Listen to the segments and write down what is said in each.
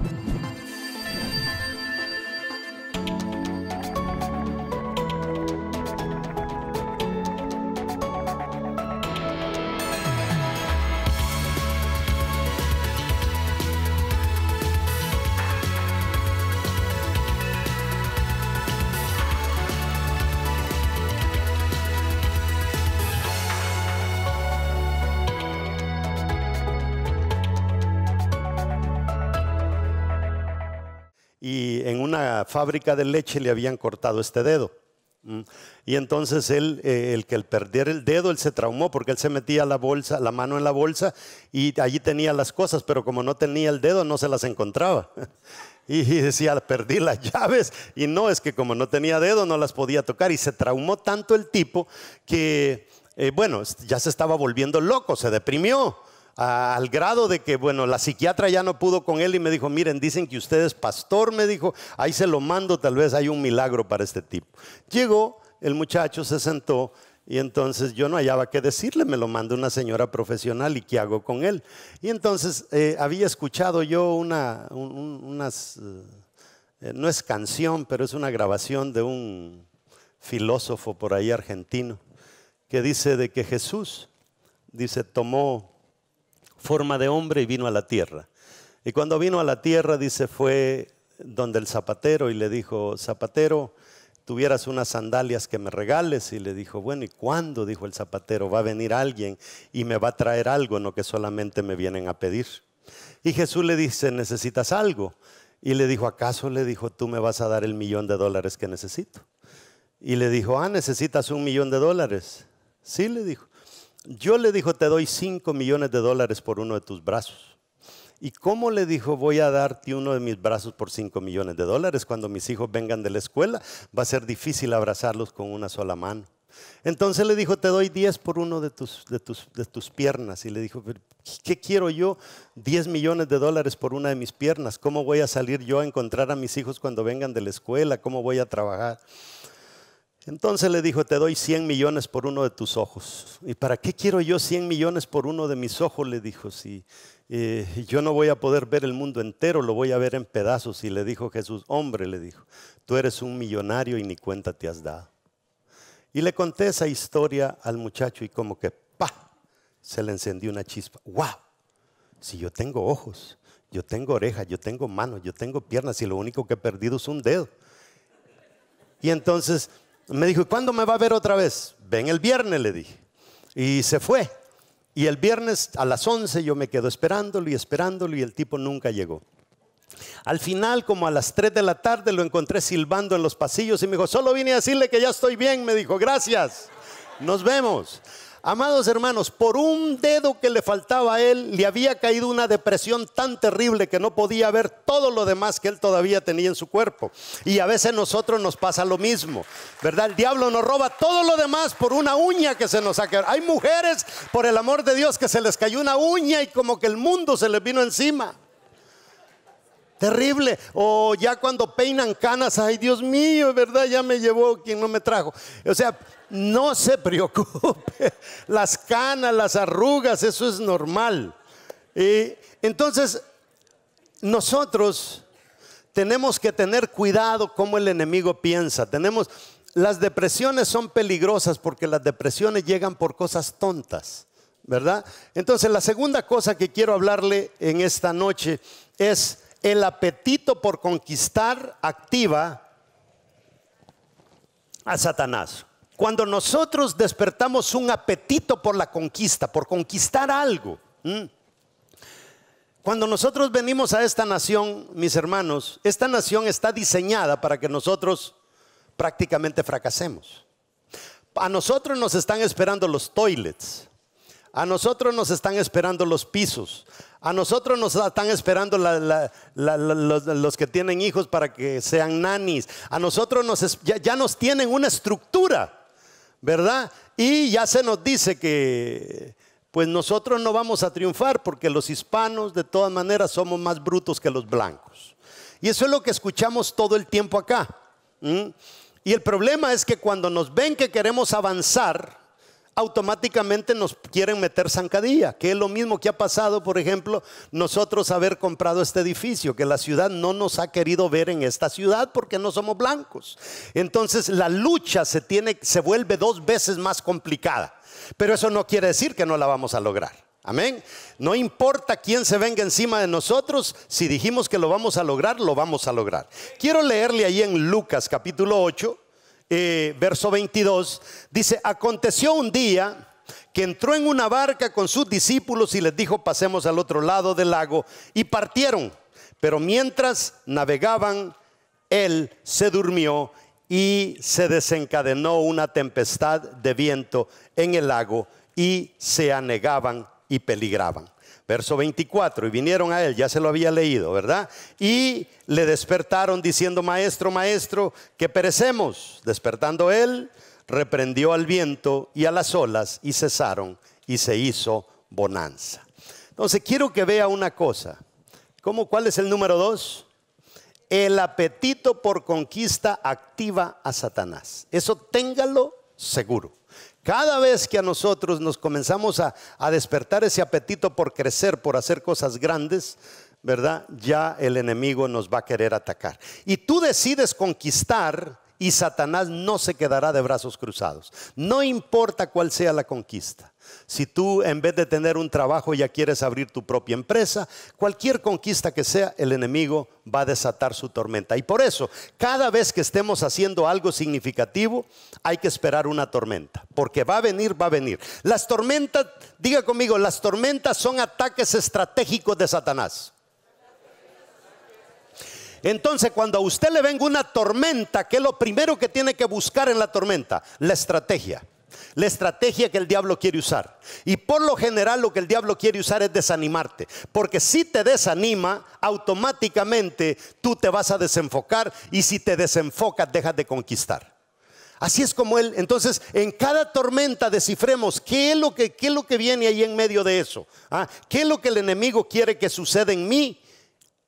you fábrica de leche le habían cortado este dedo. Mm. Y entonces él, eh, el que al perder el dedo, él se traumó porque él se metía la bolsa, la mano en la bolsa y allí tenía las cosas, pero como no tenía el dedo, no se las encontraba. Y decía, perdí las llaves. Y no, es que como no tenía dedo, no las podía tocar. Y se traumó tanto el tipo que, eh, bueno, ya se estaba volviendo loco, se deprimió al grado de que, bueno, la psiquiatra ya no pudo con él y me dijo, miren, dicen que usted es pastor, me dijo, ahí se lo mando, tal vez hay un milagro para este tipo. Llegó, el muchacho se sentó y entonces yo no hallaba qué decirle, me lo mandó una señora profesional y qué hago con él. Y entonces eh, había escuchado yo una, unas, eh, no es canción, pero es una grabación de un filósofo por ahí argentino, que dice de que Jesús, dice, tomó forma de hombre y vino a la tierra. Y cuando vino a la tierra, dice, fue donde el zapatero y le dijo, zapatero, tuvieras unas sandalias que me regales. Y le dijo, bueno, ¿y cuándo? Dijo el zapatero, va a venir alguien y me va a traer algo, no que solamente me vienen a pedir. Y Jesús le dice, necesitas algo. Y le dijo, ¿acaso le dijo, tú me vas a dar el millón de dólares que necesito? Y le dijo, ah, necesitas un millón de dólares. Sí, le dijo. Yo le dijo, te doy 5 millones de dólares por uno de tus brazos. ¿Y cómo le dijo, voy a darte uno de mis brazos por 5 millones de dólares? Cuando mis hijos vengan de la escuela, va a ser difícil abrazarlos con una sola mano. Entonces le dijo, te doy 10 por uno de tus, de, tus, piernas. Y le dijo, ¿qué quiero yo? 10 millones de dólares por una de mis piernas. ¿Cómo voy a salir yo a encontrar a mis hijos cuando vengan de la escuela? ¿Cómo voy a trabajar? Entonces le dijo, te doy 100 millones por uno de tus ojos. ¿Y para qué quiero yo 100 millones por uno de mis ojos? Le dijo, si eh, yo no voy a poder ver el mundo entero, lo voy a ver en pedazos. Y le dijo Jesús, hombre, le dijo, tú eres un millonario y ni cuenta te has dado. Y le conté esa historia al muchacho y como que, pa, se le encendió una chispa. ¡Wow! Si yo tengo ojos, yo tengo orejas, yo tengo manos, yo tengo piernas y lo único que he perdido es un dedo. Y entonces me dijo, cuándo me va a ver otra vez? Ven el viernes, le dije. Y se fue. Y el viernes a las 11 yo me quedo esperándolo y esperándolo y el tipo nunca llegó. Al final, como a las 3 de la tarde, lo encontré silbando en los pasillos y me dijo, solo vine a decirle que ya estoy bien. Me dijo, gracias, nos vemos. Amados hermanos, por un dedo que le faltaba a él, le había caído una depresión tan terrible que no podía ver todo lo demás que él todavía tenía en su cuerpo. Y a veces nosotros nos pasa lo mismo, ¿verdad? El diablo nos roba todo lo demás por una uña que se nos ha Hay mujeres, por el amor de Dios, que se les cayó una uña y como que el mundo se les vino encima terrible. O ya cuando peinan canas, ay Dios mío, es verdad, ya me llevó quien no me trajo. O sea, no se preocupe. Las canas, las arrugas, eso es normal. Y entonces, nosotros tenemos que tener cuidado cómo el enemigo piensa. Tenemos, las depresiones son peligrosas porque las depresiones llegan por cosas tontas, ¿verdad? Entonces, la segunda cosa que quiero hablarle en esta noche es el apetito por conquistar activa a Satanás. Cuando nosotros despertamos un apetito por la conquista, por conquistar algo, cuando nosotros venimos a esta nación, mis hermanos, esta nación está diseñada para que nosotros prácticamente fracasemos. A nosotros nos están esperando los toilets, a nosotros nos están esperando los pisos, a nosotros nos están esperando los, que tienen hijos para que sean nanis. A nosotros ya, nos tienen una estructura, ¿verdad? Y ya se nos dice que pues nosotros no vamos a triunfar porque los hispanos de todas maneras somos más brutos que los blancos. Y eso es lo que escuchamos todo el tiempo acá. Y el problema es que cuando nos ven que queremos avanzar, automáticamente nos quieren meter zancadilla, que es lo mismo que ha pasado, por ejemplo, nosotros haber comprado este edificio, que la ciudad no nos ha querido ver en esta ciudad porque no somos blancos. Entonces la lucha se, tiene, se vuelve dos veces más complicada, pero eso no quiere decir que no la vamos a lograr. Amén. No importa quién se venga encima de nosotros, si dijimos que lo vamos a lograr, lo vamos a lograr. Quiero leerle ahí en Lucas capítulo 8, eh, verso 22, dice, aconteció un día que entró en una barca con sus discípulos y les dijo, pasemos al otro lado del lago, y partieron. Pero mientras navegaban, él se durmió y se desencadenó una tempestad de viento en el lago y se anegaban y peligraban. Verso 24, y vinieron a él, ya se lo había leído, ¿verdad? Y le despertaron diciendo, maestro, maestro, que perecemos. Despertando él, reprendió al viento y a las olas y cesaron y se hizo bonanza. Entonces, quiero que vea una cosa. ¿Cómo, ¿Cuál es el número dos? El apetito por conquista activa a Satanás. Eso téngalo seguro. Cada vez que a nosotros nos comenzamos a, despertar ese apetito por crecer, por hacer cosas grandes, ¿verdad? Ya el enemigo nos va a querer atacar. Y tú decides conquistar y Satanás no se quedará de brazos cruzados. No importa cuál sea la conquista. Si tú en vez de tener un trabajo ya quieres abrir tu propia empresa, cualquier conquista que sea, el enemigo va a desatar su tormenta. Y por eso, cada vez que estemos haciendo algo significativo, hay que esperar una tormenta, porque va a venir, va a venir. Las tormentas, diga conmigo, las tormentas son ataques estratégicos de Satanás. Entonces, cuando a usted le venga una tormenta, ¿qué es lo primero que tiene que buscar en la tormenta? La estrategia. La estrategia que el diablo quiere usar. Y por lo general lo que el diablo quiere usar es desanimarte. Porque si te desanima, automáticamente tú te vas a desenfocar y si te desenfocas, dejas de conquistar. Así es como él. Entonces, en cada tormenta descifremos qué es lo que, qué es lo que viene ahí en medio de eso. Ah, ¿Qué es lo que el enemigo quiere que suceda en mí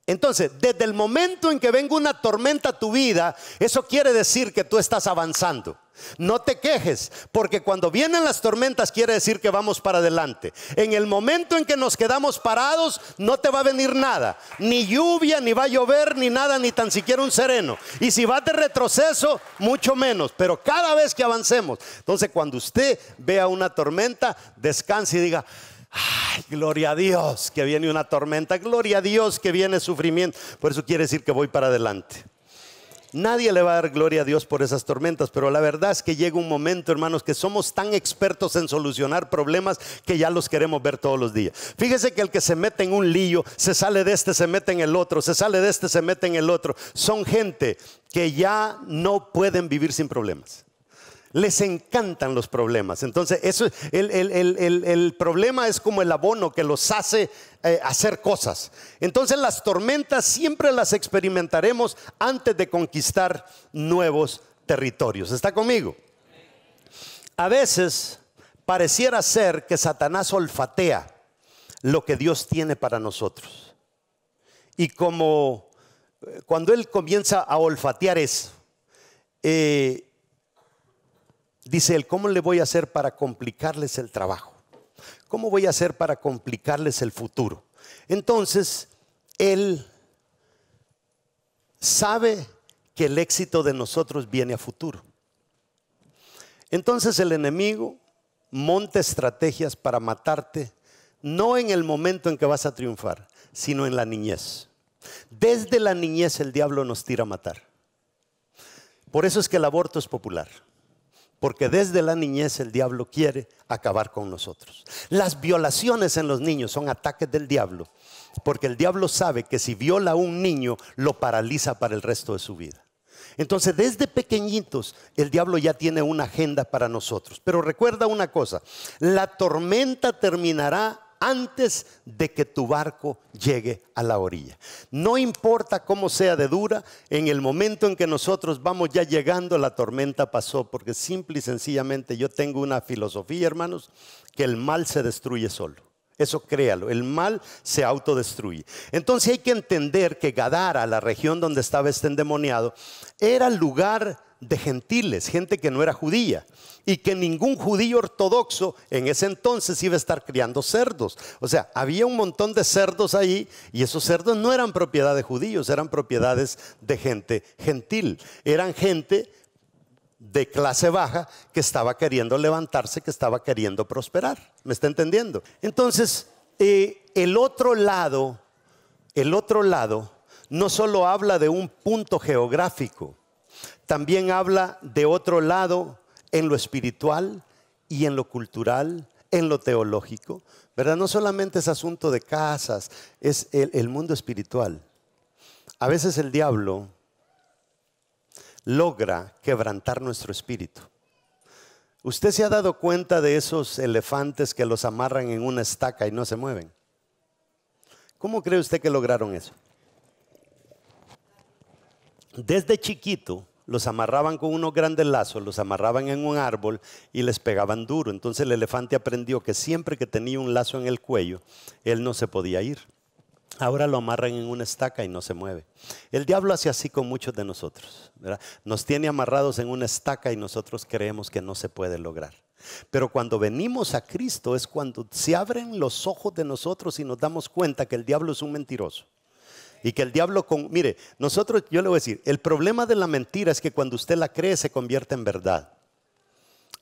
entonces, desde el momento en que venga una tormenta a tu vida, eso quiere decir que tú estás avanzando. No te quejes, porque cuando vienen las tormentas quiere decir que vamos para adelante. En el momento en que nos quedamos parados, no te va a venir nada. Ni lluvia, ni va a llover, ni nada, ni tan siquiera un sereno. Y si va de retroceso, mucho menos. Pero cada vez que avancemos, entonces cuando usted vea una tormenta, descanse y diga, Ay, gloria a Dios que viene una tormenta, gloria a Dios que viene sufrimiento. Por eso quiere decir que voy para adelante. Nadie le va a dar gloria a Dios por esas tormentas, pero la verdad es que llega un momento, hermanos, que somos tan expertos en solucionar problemas que ya los queremos ver todos los días. Fíjese que el que se mete en un lío, se sale de este, se mete en el otro, se sale de este, se mete en el otro. Son gente que ya no pueden vivir sin problemas les encantan los problemas. Entonces, eso, el, el, problema es como el abono que los hace eh, hacer cosas. Entonces, las tormentas siempre las experimentaremos antes de conquistar nuevos territorios. ¿Está conmigo? A veces pareciera ser que Satanás olfatea lo que Dios tiene para nosotros. Y como eh, cuando él comienza a olfatear eso, eh, Dice él, ¿cómo le voy a hacer para complicarles el trabajo? ¿Cómo voy a hacer para complicarles el futuro? Entonces, él sabe que el éxito de nosotros viene a futuro. Entonces el enemigo monta estrategias para matarte, no en el momento en que vas a triunfar, sino en la niñez. Desde la niñez el diablo nos tira a matar. Por eso es que el aborto es popular porque desde la niñez el diablo quiere acabar con nosotros. Las violaciones en los niños son ataques del diablo, porque el diablo sabe que si viola a un niño lo paraliza para el resto de su vida. Entonces, desde pequeñitos, el diablo ya tiene una agenda para nosotros. Pero recuerda una cosa, la tormenta terminará antes de que tu barco llegue a la orilla. No importa cómo sea de dura, en el momento en que nosotros vamos ya llegando, la tormenta pasó, porque simple y sencillamente yo tengo una filosofía, hermanos, que el mal se destruye solo. Eso créalo, el mal se autodestruye. Entonces hay que entender que Gadara, la región donde estaba este endemoniado, era lugar de gentiles, gente que no era judía, y que ningún judío ortodoxo en ese entonces iba a estar criando cerdos. O sea, había un montón de cerdos ahí y esos cerdos no eran propiedad de judíos, eran propiedades de gente gentil, eran gente de clase baja que estaba queriendo levantarse, que estaba queriendo prosperar. ¿Me está entendiendo? Entonces, eh, el otro lado, el otro lado, no solo habla de un punto geográfico, también habla de otro lado en lo espiritual y en lo cultural, en lo teológico, ¿verdad? No solamente es asunto de casas, es el, el mundo espiritual. A veces el diablo logra quebrantar nuestro espíritu. ¿Usted se ha dado cuenta de esos elefantes que los amarran en una estaca y no se mueven? ¿Cómo cree usted que lograron eso? Desde chiquito los amarraban con unos grandes lazos, los amarraban en un árbol y les pegaban duro. Entonces el elefante aprendió que siempre que tenía un lazo en el cuello, él no se podía ir. Ahora lo amarran en una estaca y no se mueve. El diablo hace así con muchos de nosotros. Nos tiene amarrados en una estaca y nosotros creemos que no se puede lograr. Pero cuando venimos a Cristo es cuando se abren los ojos de nosotros y nos damos cuenta que el diablo es un mentiroso. Y que el diablo con... Mire, nosotros, yo le voy a decir, el problema de la mentira es que cuando usted la cree se convierte en verdad.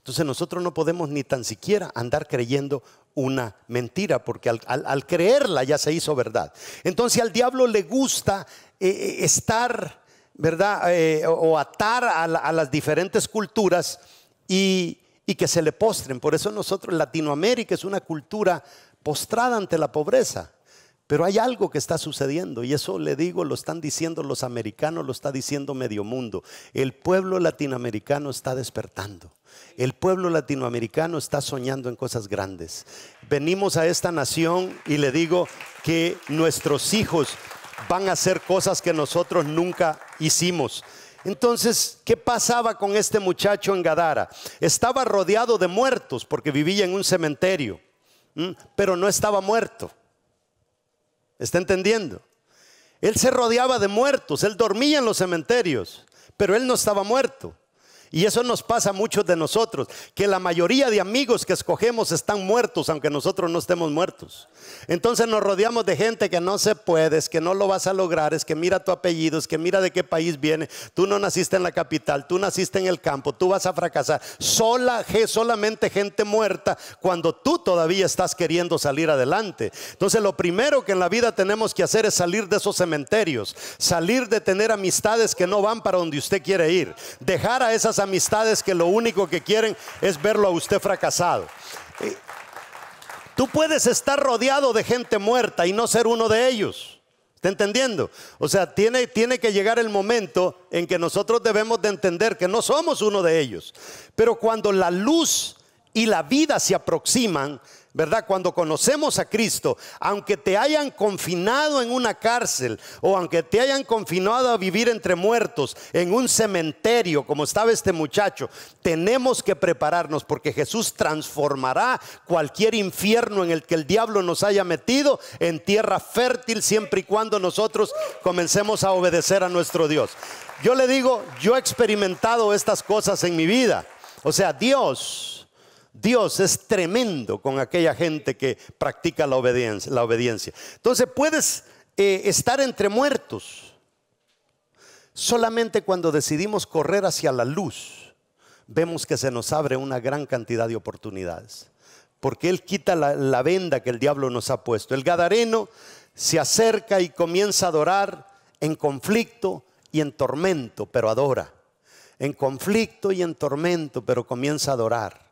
Entonces nosotros no podemos ni tan siquiera andar creyendo una mentira, porque al, creerla ya se hizo verdad. Entonces al diablo le gusta eh, eh, estar, ¿verdad? Eh, o atar a, las diferentes culturas y, y que se le postren. Por eso nosotros, Latinoamérica es una cultura postrada ante la pobreza. Pero hay algo que está sucediendo y eso le digo, lo están diciendo los americanos, lo está diciendo medio mundo. El pueblo latinoamericano está despertando. El pueblo latinoamericano está soñando en cosas grandes. Venimos a esta nación y le digo que nuestros hijos van a hacer cosas que nosotros nunca hicimos. Entonces, ¿qué pasaba con este muchacho en Gadara? Estaba rodeado de muertos porque vivía en un cementerio, pero no estaba muerto. ¿Está entendiendo? Él se rodeaba de muertos, él dormía en los cementerios, pero él no estaba muerto. Y eso nos pasa a muchos de nosotros, que la mayoría de amigos que escogemos están muertos, aunque nosotros no estemos muertos. Entonces nos rodeamos de gente que no se puede, es que no lo vas a lograr, es que mira tu apellido, es que mira de qué país viene, tú no naciste en la capital, tú naciste en el campo, tú vas a fracasar. Sola, solamente gente muerta cuando tú todavía estás queriendo salir adelante. Entonces lo primero que en la vida tenemos que hacer es salir de esos cementerios, salir de tener amistades que no van para donde usted quiere ir, dejar a esas amistades que lo único que quieren es verlo a usted fracasado. Eh, tú puedes estar rodeado de gente muerta y no ser uno de ellos. ¿Está entendiendo? O sea, tiene, tiene que llegar el momento en que nosotros debemos de entender que no somos uno de ellos. Pero cuando la luz y la vida se aproximan, ¿verdad? Cuando conocemos a Cristo, aunque te hayan confinado en una cárcel o aunque te hayan confinado a vivir entre muertos, en un cementerio, como estaba este muchacho, tenemos que prepararnos porque Jesús transformará cualquier infierno en el que el diablo nos haya metido en tierra fértil siempre y cuando nosotros comencemos a obedecer a nuestro Dios. Yo le digo, yo he experimentado estas cosas en mi vida. O sea, Dios Dios es tremendo con aquella gente que practica la obediencia. La obediencia. Entonces puedes eh, estar entre muertos. Solamente cuando decidimos correr hacia la luz, vemos que se nos abre una gran cantidad de oportunidades. Porque Él quita la venda que el diablo nos ha puesto. El Gadareno se acerca y comienza a adorar en conflicto y en tormento, pero adora. En conflicto y en tormento, pero comienza a adorar.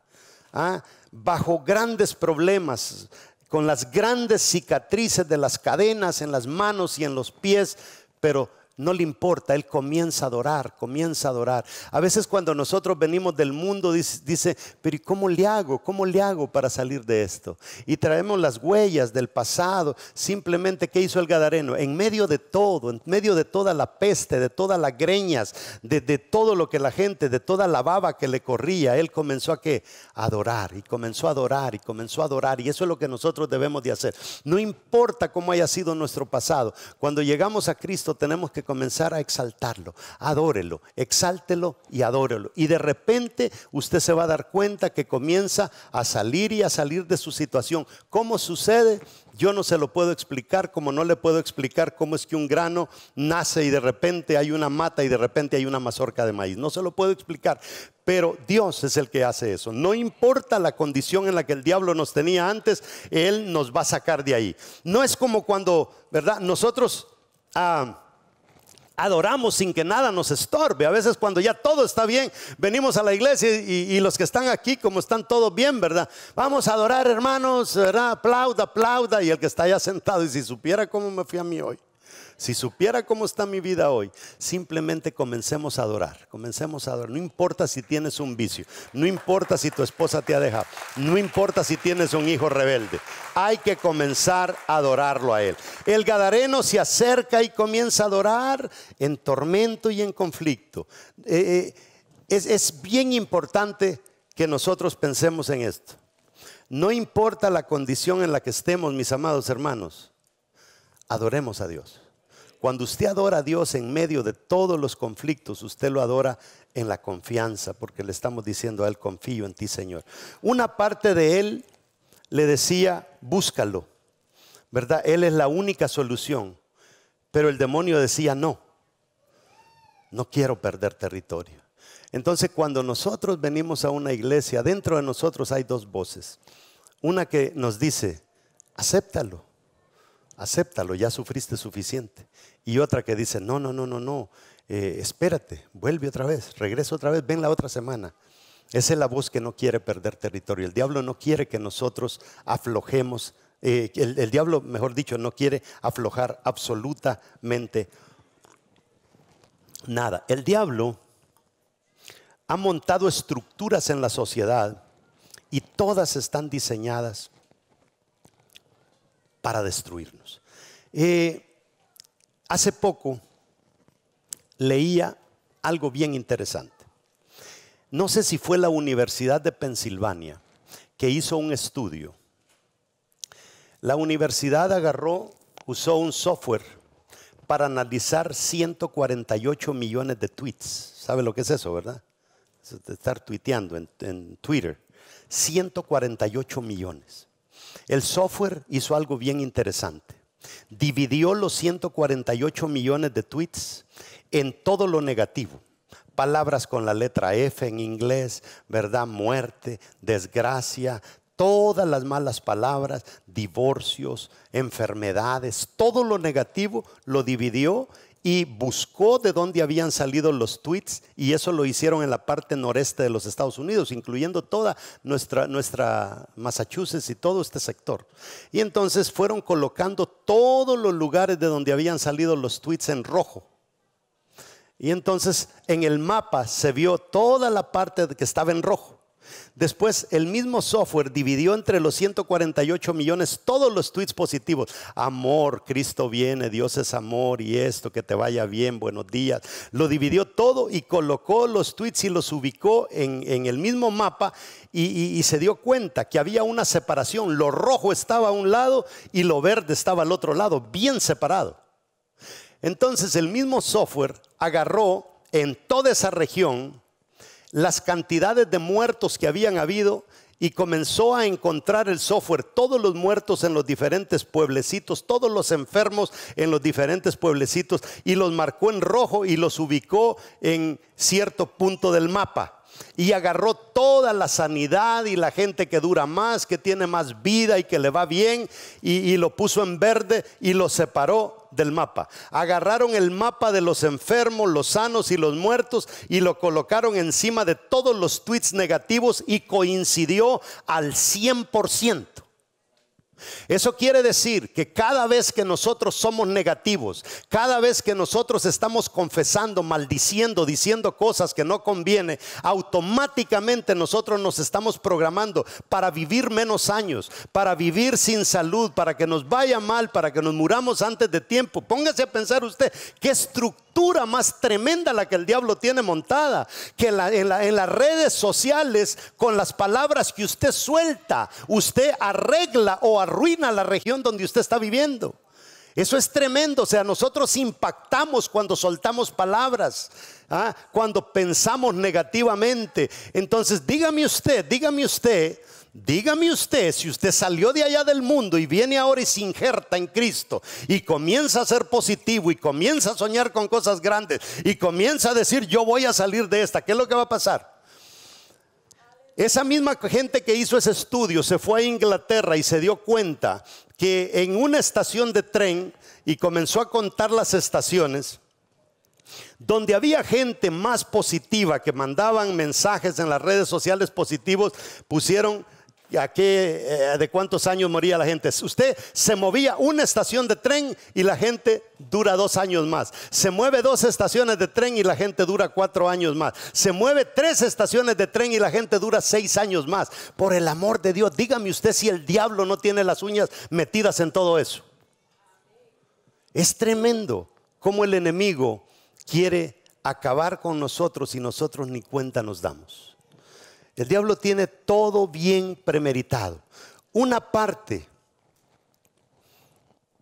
¿ah? bajo grandes problemas, con las grandes cicatrices de las cadenas en las manos y en los pies, pero no le importa, él comienza a adorar, comienza a adorar. A veces cuando nosotros venimos del mundo dice, dice, pero ¿y cómo le hago? ¿Cómo le hago para salir de esto? Y traemos las huellas del pasado, simplemente ¿qué hizo el Gadareno? En medio de todo, en medio de toda la peste, de todas las greñas, de, todo lo que la gente, de toda la baba que le corría, él comenzó a qué? adorar y comenzó a adorar y comenzó a adorar y eso es lo que nosotros debemos de hacer. No importa cómo haya sido nuestro pasado, cuando llegamos a Cristo tenemos que comenzar a exaltarlo. Adórelo, exáltelo y adórelo. Y de repente usted se va a dar cuenta que comienza a salir y a salir de su situación. ¿Cómo sucede? Yo no se lo puedo explicar, como no le puedo explicar cómo es que un grano nace y de repente hay una mata y de repente hay una mazorca de maíz. No se lo puedo explicar, pero Dios es el que hace eso. No importa la condición en la que el diablo nos tenía antes, Él nos va a sacar de ahí. No es como cuando, ¿verdad? Nosotros... Ah, adoramos sin que nada nos estorbe. A veces cuando ya todo está bien, venimos a la iglesia y, los que están aquí, como están todos bien, ¿verdad? Vamos a adorar, hermanos, ¿verdad? aplauda, aplauda. Y el que está ya sentado, y si supiera cómo me fui a mí hoy. Si supiera cómo está mi vida hoy, simplemente comencemos a adorar, comencemos a adorar. No importa si tienes un vicio, no importa si tu esposa te ha dejado, no importa si tienes un hijo rebelde, hay que comenzar a adorarlo a Él. El Gadareno se acerca y comienza a adorar en tormento y en conflicto. Eh, eh, es bien importante que nosotros pensemos en esto. No importa la condición en la que estemos, mis amados hermanos, adoremos a Dios. Cuando usted adora a Dios en medio de todos los conflictos, usted lo adora en la confianza, porque le estamos diciendo a Él, confío en ti, Señor. Una parte de Él le decía, búscalo, ¿verdad? Él es la única solución, pero el demonio decía, no, no quiero perder territorio. Entonces, cuando nosotros venimos a una iglesia, dentro de nosotros hay dos voces. Una que nos dice, acéptalo, acéptalo, ya sufriste suficiente. Y otra que dice, no, no, no, no, no, eh, espérate, vuelve otra vez, regresa otra vez, ven la otra semana. Esa es la voz que no quiere perder territorio. El diablo no quiere que nosotros aflojemos, eh, el, el diablo, mejor dicho, no quiere aflojar absolutamente nada. El diablo ha montado estructuras en la sociedad y todas están diseñadas para destruirnos. Eh, hace poco leía algo bien interesante. No sé si fue la Universidad de Pensilvania que hizo un estudio. La universidad agarró, usó un software para analizar 148 millones de tweets. ¿Sabe lo que es eso, verdad? estar tuiteando en Twitter. 148 millones. El software hizo algo bien interesante. Dividió los 148 millones de tweets en todo lo negativo. Palabras con la letra F en inglés, ¿verdad? Muerte, desgracia, todas las malas palabras, divorcios, enfermedades, todo lo negativo lo dividió y buscó de dónde habían salido los tweets y eso lo hicieron en la parte noreste de los Estados Unidos, incluyendo toda nuestra, nuestra Massachusetts y todo este sector. Y entonces fueron colocando todos los lugares de donde habían salido los tweets en rojo. Y entonces en el mapa se vio toda la parte que estaba en rojo. Después, el mismo software dividió entre los 148 millones todos los tweets positivos. Amor, Cristo viene, Dios es amor y esto, que te vaya bien, buenos días. Lo dividió todo y colocó los tweets y los ubicó en, el mismo mapa y, y se dio cuenta que había una separación. Lo rojo estaba a un lado y lo verde estaba al otro lado, bien separado. Entonces el mismo software agarró en toda esa región las cantidades de muertos que habían habido y comenzó a encontrar el software, todos los muertos en los diferentes pueblecitos, todos los enfermos en los diferentes pueblecitos, y los marcó en rojo y los ubicó en cierto punto del mapa y agarró toda la sanidad y la gente que dura más, que tiene más vida y que le va bien, y, lo puso en verde y lo separó del mapa. Agarraron el mapa de los enfermos, los sanos y los muertos y lo colocaron encima de todos los tweets negativos y coincidió al 100%. Eso quiere decir que cada vez que nosotros somos negativos, cada vez que nosotros estamos confesando, maldiciendo, diciendo cosas que no conviene, automáticamente nosotros nos estamos programando para vivir menos años, para vivir sin salud, para que nos vaya mal, para que nos muramos antes de tiempo. Póngase a pensar usted qué estructura más tremenda la que el diablo tiene montada, que en, en las redes sociales con las palabras que usted suelta, usted arregla o arregla arruina la región donde usted está viviendo. Eso es tremendo, o sea, nosotros impactamos cuando soltamos palabras, ¿ah? cuando pensamos negativamente. Entonces, dígame usted, dígame usted, dígame usted, si usted salió de allá del mundo y viene ahora y se injerta en Cristo y comienza a ser positivo y comienza a soñar con cosas grandes y comienza a decir, yo voy a salir de esta, ¿qué es lo que va a pasar? Esa misma gente que hizo ese estudio se fue a Inglaterra y se dio cuenta que en una estación de tren, y comenzó a contar las estaciones, donde había gente más positiva que mandaban mensajes en las redes sociales positivos, pusieron qué, eh, de cuántos años moría la gente. Usted se movía una estación de tren y la gente dura dos años más. Se mueve dos estaciones de tren y la gente dura cuatro años más. Se mueve tres estaciones de tren y la gente dura seis años más. Por el amor de Dios, dígame usted si el diablo no tiene las uñas metidas en todo eso. Es tremendo cómo el enemigo quiere acabar con nosotros y nosotros ni cuenta nos damos. El diablo tiene todo bien premeditado. Una parte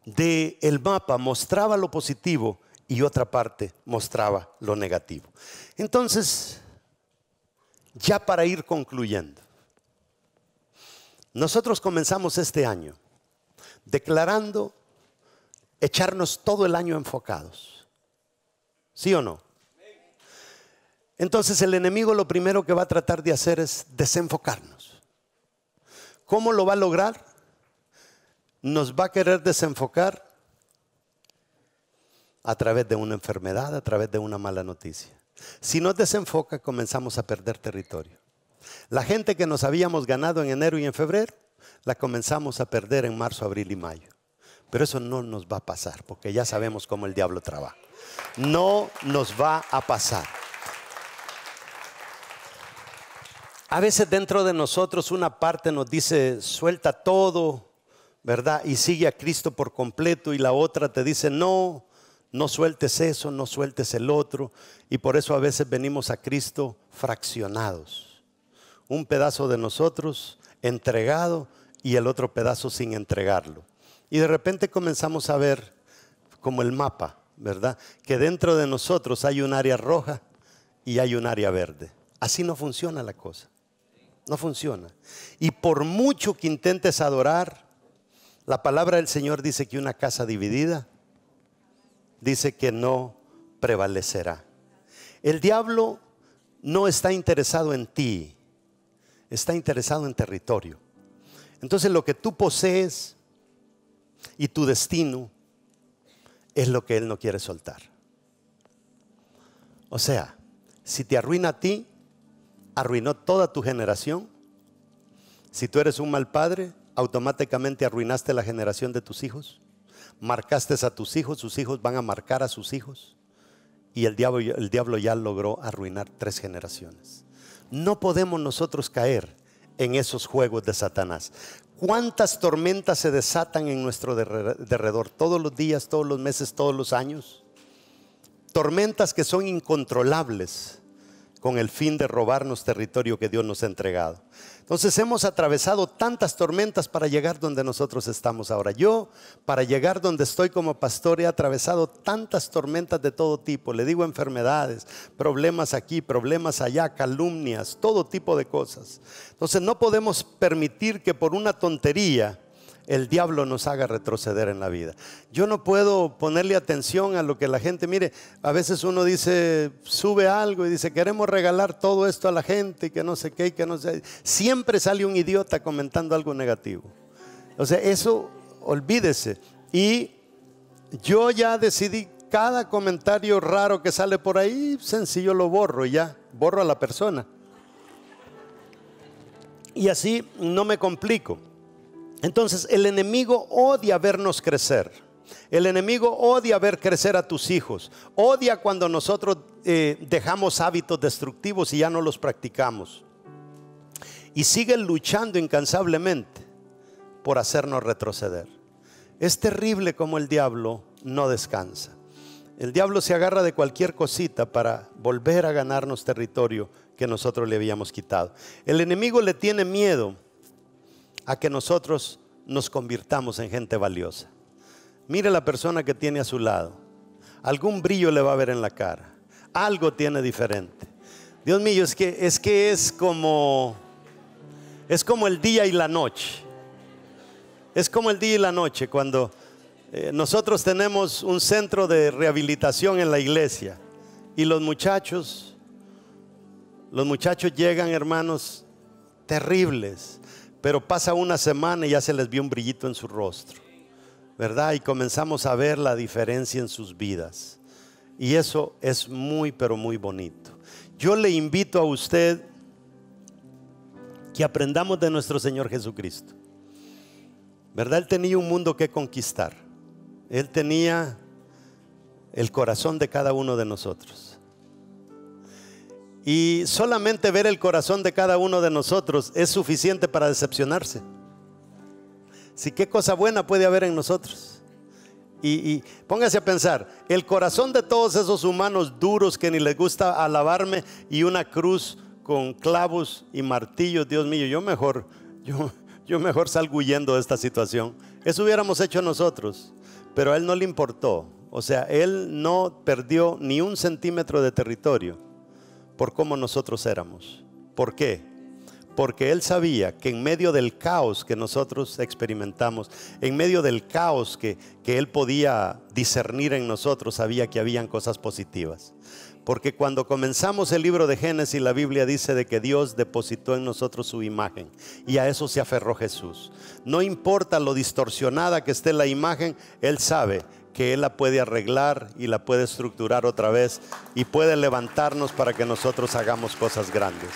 del el mapa mostraba lo positivo y otra parte mostraba lo negativo. Entonces, ya para ir concluyendo, nosotros comenzamos este año declarando echarnos todo el año enfocados. ¿Sí o no? Entonces el enemigo lo primero que va a tratar de hacer es desenfocarnos. ¿Cómo lo va a lograr? Nos va a querer desenfocar a través de una enfermedad, a través de una mala noticia. Si nos desenfoca, comenzamos a perder territorio. La gente que nos habíamos ganado en enero y en febrero, la comenzamos a perder en marzo, abril y mayo. Pero eso no nos va a pasar, porque ya sabemos cómo el diablo trabaja. No nos va a pasar. A veces dentro de nosotros una parte nos dice, suelta todo, ¿verdad? Y sigue a Cristo por completo y la otra te dice, no, no sueltes eso, no sueltes el otro. Y por eso a veces venimos a Cristo fraccionados. Un pedazo de nosotros entregado y el otro pedazo sin entregarlo. Y de repente comenzamos a ver como el mapa, ¿verdad? Que dentro de nosotros hay un área roja y hay un área verde. Así no funciona la cosa. No funciona. Y por mucho que intentes adorar, la palabra del Señor dice que una casa dividida dice que no prevalecerá. El diablo no está interesado en ti, está interesado en territorio. Entonces lo que tú posees y tu destino es lo que él no quiere soltar. O sea, si te arruina a ti, arruinó toda tu generación. Si tú eres un mal padre, automáticamente arruinaste la generación de tus hijos. Marcaste a tus hijos, sus hijos van a marcar a sus hijos. Y el diablo, el diablo ya logró arruinar tres generaciones. No podemos nosotros caer en esos juegos de Satanás. ¿Cuántas tormentas se desatan en nuestro derredor? Todos los días, todos los meses, todos los años. Tormentas que son incontrolables con el fin de robarnos territorio que Dios nos ha entregado. Entonces hemos atravesado tantas tormentas para llegar donde nosotros estamos ahora. Yo, para llegar donde estoy como pastor, he atravesado tantas tormentas de todo tipo. Le digo enfermedades, problemas aquí, problemas allá, calumnias, todo tipo de cosas. Entonces no podemos permitir que por una tontería el diablo nos haga retroceder en la vida. Yo no puedo ponerle atención a lo que la gente, mire, a veces uno dice, sube algo y dice, queremos regalar todo esto a la gente y que no sé qué y que no sé. Siempre sale un idiota comentando algo negativo. O sea, eso olvídese. Y yo ya decidí cada comentario raro que sale por ahí, sencillo lo borro y ya, borro a la persona. Y así no me complico. Entonces el enemigo odia vernos crecer. El enemigo odia ver crecer a tus hijos. Odia cuando nosotros eh, dejamos hábitos destructivos y ya no los practicamos. Y sigue luchando incansablemente por hacernos retroceder. Es terrible como el diablo no descansa. El diablo se agarra de cualquier cosita para volver a ganarnos territorio que nosotros le habíamos quitado. El enemigo le tiene miedo a que nosotros nos convirtamos en gente valiosa. Mire la persona que tiene a su lado. Algún brillo le va a ver en la cara. Algo tiene diferente. Dios mío, es que es, que es como es como el día y la noche. Es como el día y la noche cuando eh, nosotros tenemos un centro de rehabilitación en la iglesia y los muchachos los muchachos llegan, hermanos, terribles pero pasa una semana y ya se les vio un brillito en su rostro, ¿verdad? Y comenzamos a ver la diferencia en sus vidas. Y eso es muy, pero muy bonito. Yo le invito a usted que aprendamos de nuestro Señor Jesucristo. ¿Verdad? Él tenía un mundo que conquistar. Él tenía el corazón de cada uno de nosotros. Y solamente ver el corazón de cada uno de nosotros es suficiente para decepcionarse. Si qué cosa buena puede haber en nosotros. Y, póngase a pensar, el corazón de todos esos humanos duros que ni les gusta alabarme y una cruz con clavos y martillos, Dios mío, yo mejor, yo, yo mejor salgo huyendo de esta situación. Eso hubiéramos hecho nosotros, pero a él no le importó. O sea, él no perdió ni un centímetro de territorio por cómo nosotros éramos. ¿Por qué? Porque Él sabía que en medio del caos que nosotros experimentamos, en medio del caos que, que Él podía discernir en nosotros, sabía que habían cosas positivas. Porque cuando comenzamos el libro de Génesis, la Biblia dice de que Dios depositó en nosotros su imagen. Y a eso se aferró Jesús. No importa lo distorsionada que esté la imagen, Él sabe que Él la puede arreglar y la puede estructurar otra vez y puede levantarnos para que nosotros hagamos cosas grandes.